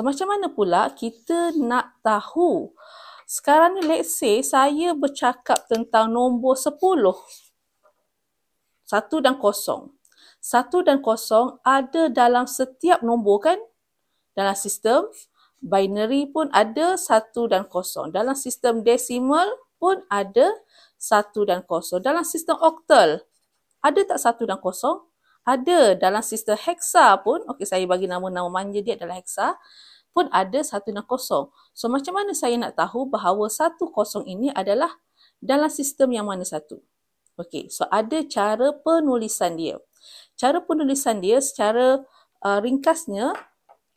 So macam mana pula kita nak tahu sekarang ni let's say saya bercakap tentang nombor 10. 1 dan 0. 1 dan 0 ada dalam setiap nombor kan? Dalam sistem binary pun ada 1 dan 0. Dalam sistem decimal pun ada 1 dan 0. Dalam sistem octal ada tak 1 dan 0? Ada dalam sistem heksa pun. Okey saya bagi nama-nama manja dia adalah heksa pun ada satu dan kosong. So macam mana saya nak tahu bahawa satu kosong ini adalah dalam sistem yang mana satu? Okey, so ada cara penulisan dia. Cara penulisan dia secara uh, ringkasnya,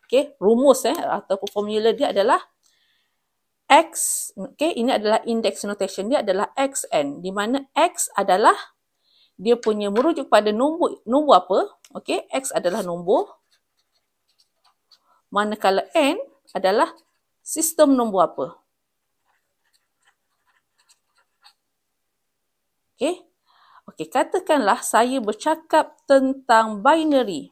okey, rumus eh ataupun formula dia adalah x, okey, ini adalah index notation dia adalah xn di mana x adalah dia punya merujuk pada nombor nombor apa? Okey, x adalah nombor manakala N adalah sistem nombor apa. Okey. Okey, katakanlah saya bercakap tentang binary.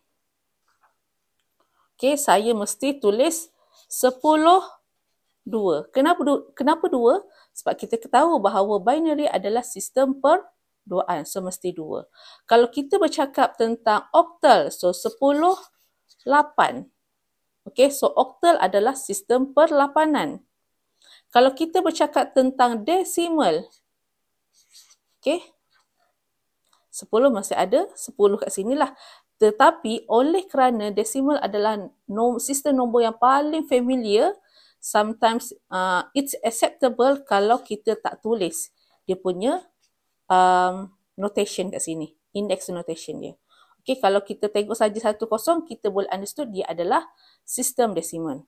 Okey, saya mesti tulis 10 2. Kenapa du- kenapa 2? Sebab kita ketahui bahawa binary adalah sistem perduaan. So mesti dua. Kalau kita bercakap tentang octal, so sepuluh lapan. Okey, so octal adalah sistem perlapanan. Kalau kita bercakap tentang decimal, okey, 10 masih ada, 10 kat sini lah. Tetapi oleh kerana decimal adalah nom- sistem nombor yang paling familiar, sometimes uh, it's acceptable kalau kita tak tulis dia punya um, notation kat sini, index notation dia. Okay, kalau kita tengok saja satu kosong, kita boleh understood dia adalah sistem desimal.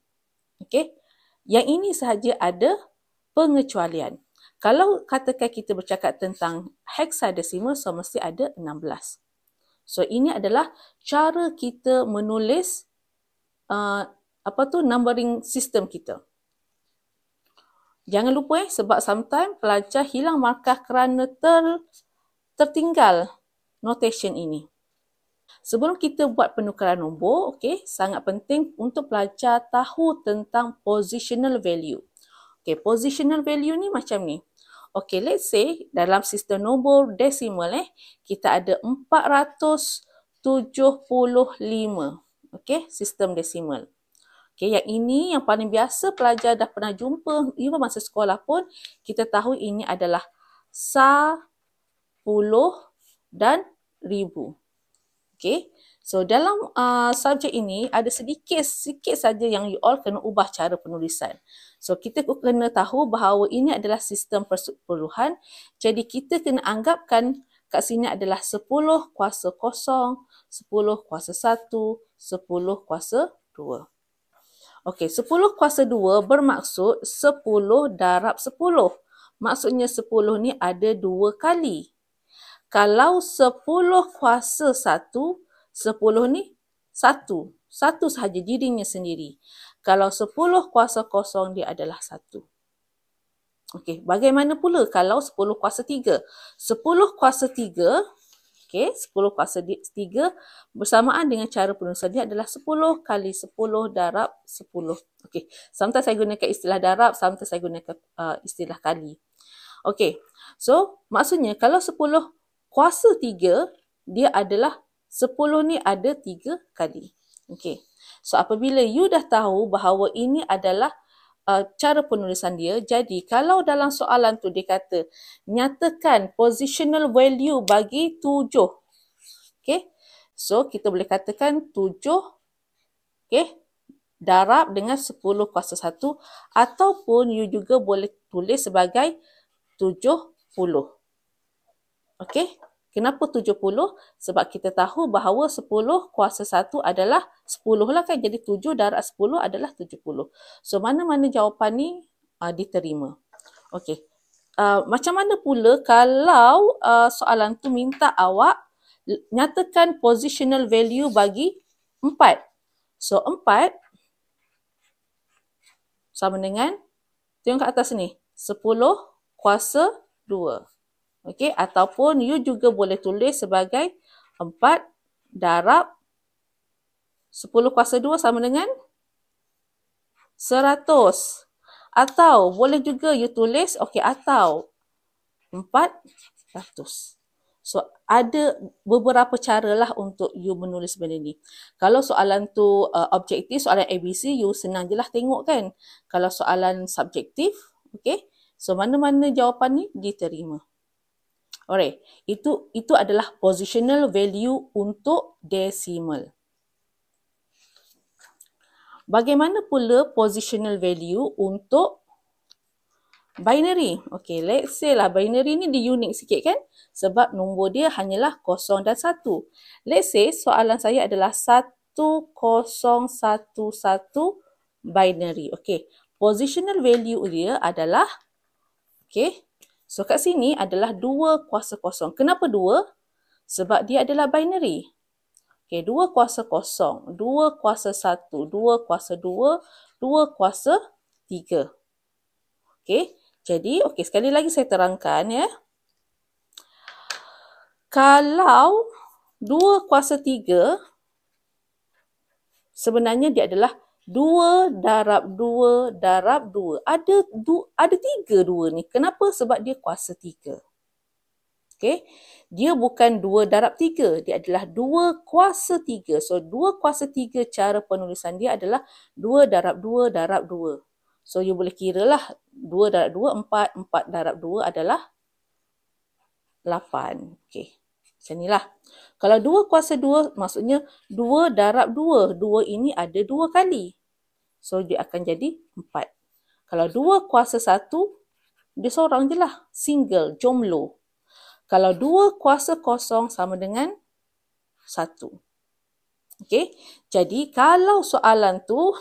Okay, yang ini sahaja ada pengecualian. Kalau katakan kita bercakap tentang hexadecimal, so mesti ada 16. So ini adalah cara kita menulis uh, apa tu numbering system kita. Jangan lupa eh, sebab sometimes pelajar hilang markah kerana ter, tertinggal notation ini. Sebelum kita buat penukaran nombor, okey, sangat penting untuk pelajar tahu tentang positional value. Okey, positional value ni macam ni. Okey, let's say dalam sistem nombor decimal eh, kita ada 475. Okey, sistem decimal. Okey, yang ini yang paling biasa pelajar dah pernah jumpa even masa sekolah pun, kita tahu ini adalah sa, dan ribu. Okay. So dalam uh, subjek ini ada sedikit sikit saja yang you all kena ubah cara penulisan. So kita kena tahu bahawa ini adalah sistem persepuluhan. Jadi kita kena anggapkan kat sini adalah 10 kuasa kosong, 10 kuasa 1, 10 kuasa 2. Okey, 10 kuasa 2 bermaksud 10 darab 10. Maksudnya 10 ni ada 2 kali kalau 10 kuasa 1, 10 ni 1. Satu sahaja dirinya sendiri. Kalau 10 kuasa kosong, dia adalah 1. Okey, bagaimana pula kalau 10 kuasa 3? 10 kuasa 3, okey, 10 kuasa 3 bersamaan dengan cara penulisan dia adalah 10 kali 10 darab 10. Okey, sometimes saya gunakan istilah darab, sometimes saya gunakan uh, istilah kali. Okey, so maksudnya kalau 10 kuasa tiga dia adalah sepuluh ni ada tiga kali. Okey. So apabila you dah tahu bahawa ini adalah uh, cara penulisan dia, jadi kalau dalam soalan tu dia kata nyatakan positional value bagi tujuh. Okey. So kita boleh katakan tujuh. Okey. Darab dengan sepuluh kuasa satu, ataupun you juga boleh tulis sebagai tujuh puluh. Okey, kenapa 70? Sebab kita tahu bahawa 10 kuasa 1 adalah 10 lah kan. Jadi 7 darat 10 adalah 70. So, mana-mana jawapan ni uh, diterima. Okey, uh, macam mana pula kalau uh, soalan tu minta awak nyatakan positional value bagi 4. So, 4 sama dengan tengok kat atas ni. 10 kuasa 2. Okey, ataupun you juga boleh tulis sebagai 4 darab 10 kuasa 2 sama dengan 100. Atau boleh juga you tulis, okey, atau 400. So, ada beberapa cara lah untuk you menulis benda ni. Kalau soalan tu uh, objektif, soalan ABC, you senang je lah tengok kan. Kalau soalan subjektif, okey, so mana-mana jawapan ni diterima. Alright, itu itu adalah positional value untuk decimal. Bagaimana pula positional value untuk binary? Okay, let's say lah binary ni di unik sikit kan? Sebab nombor dia hanyalah kosong dan satu. Let's say soalan saya adalah satu satu kosong satu binary. Okay, positional value dia adalah okay, So kat sini adalah dua kuasa kosong. Kenapa dua? Sebab dia adalah binary. Okey, dua kuasa kosong, dua kuasa satu, dua kuasa dua, dua kuasa tiga. Okey, jadi okey sekali lagi saya terangkan ya. Kalau dua kuasa tiga, sebenarnya dia adalah dua darab dua darab dua. Ada du, ada tiga dua ni. Kenapa? Sebab dia kuasa tiga. Okay. Dia bukan dua darab tiga. Dia adalah dua kuasa tiga. So, dua kuasa tiga cara penulisan dia adalah dua darab dua darab dua. So, you boleh kira lah. Dua darab dua, empat. Empat darab dua adalah lapan. Okay. Macam inilah. Kalau 2 kuasa 2, maksudnya 2 darab 2. 2 ini ada 2 kali. So, dia akan jadi 4. Kalau 2 kuasa 1, dia seorang je lah. Single, jomlo. Kalau 2 kuasa kosong sama dengan 1. Okay? Jadi, kalau soalan tu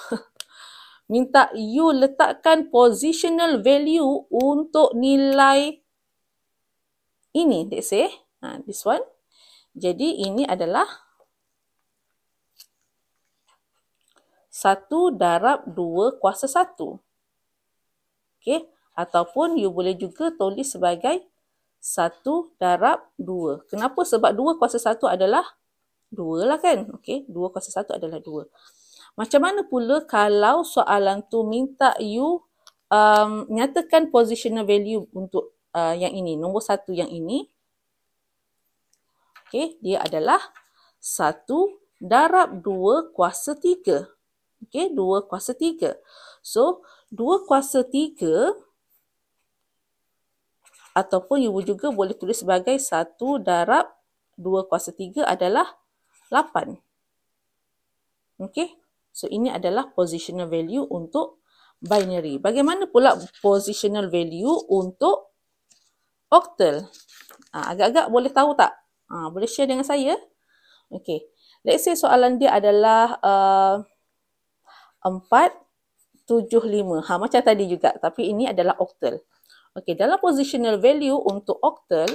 minta you letakkan positional value untuk nilai ini, let's say. Ha, this one. Jadi ini adalah satu darab dua kuasa satu. Okey. Ataupun you boleh juga tulis sebagai satu darab dua. Kenapa? Sebab dua kuasa satu adalah dua lah kan? Okey. Dua kuasa satu adalah dua. Macam mana pula kalau soalan tu minta you um, nyatakan positional value untuk uh, yang ini. Nombor satu yang ini. Okey, dia adalah 1 darab 2 kuasa 3. Okey, 2 kuasa 3. So, 2 kuasa 3 ataupun you juga boleh tulis sebagai 1 darab 2 kuasa 3 adalah 8. Okey, so ini adalah positional value untuk binary. Bagaimana pula positional value untuk octal? Ah, agak-agak boleh tahu tak Ha, boleh share dengan saya? Okay. Let's say soalan dia adalah uh, 4, 7, 5. Ha, macam tadi juga. Tapi ini adalah octal. Okay. Dalam positional value untuk octal,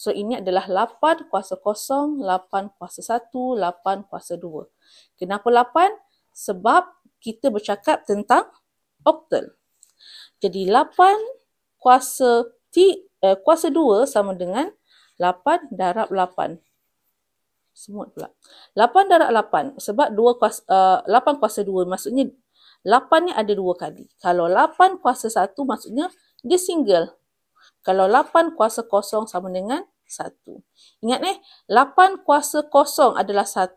So ini adalah 8 kuasa 0, 8 kuasa 1, 8 kuasa 2. Kenapa 8? Sebab kita bercakap tentang octal. Jadi 8 kuasa t, eh, kuasa 2 sama dengan 8 darab 8. Semut pula. 8 darab 8 sebab 2 eh, kuasa, uh, 8 kuasa 2 maksudnya 8 ni ada 2 kali. Kalau 8 kuasa 1 maksudnya dia single. Kalau 8 kuasa kosong sama dengan 1. Ingat eh, 8 kuasa kosong adalah 1.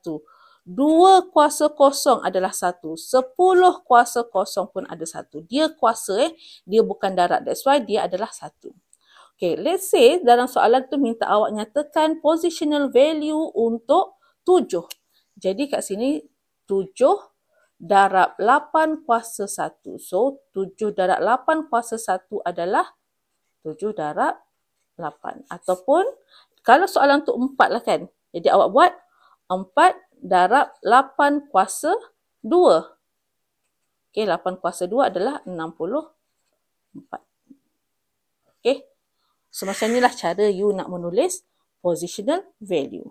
2 kuasa kosong adalah 1. 10 kuasa kosong pun ada 1. Dia kuasa eh, dia bukan darab. That's why dia adalah 1. Okay, let's say dalam soalan tu minta awak nyatakan positional value untuk 7. Jadi kat sini 7 darab 8 kuasa 1. So, 7 darab 8 kuasa 1 adalah 7 darab 8. Ataupun kalau soalan tu 4 lah kan. Jadi awak buat 4 darab 8 kuasa 2. Okay, 8 kuasa 2 adalah 64. Okay. So macam inilah cara you nak menulis positional value.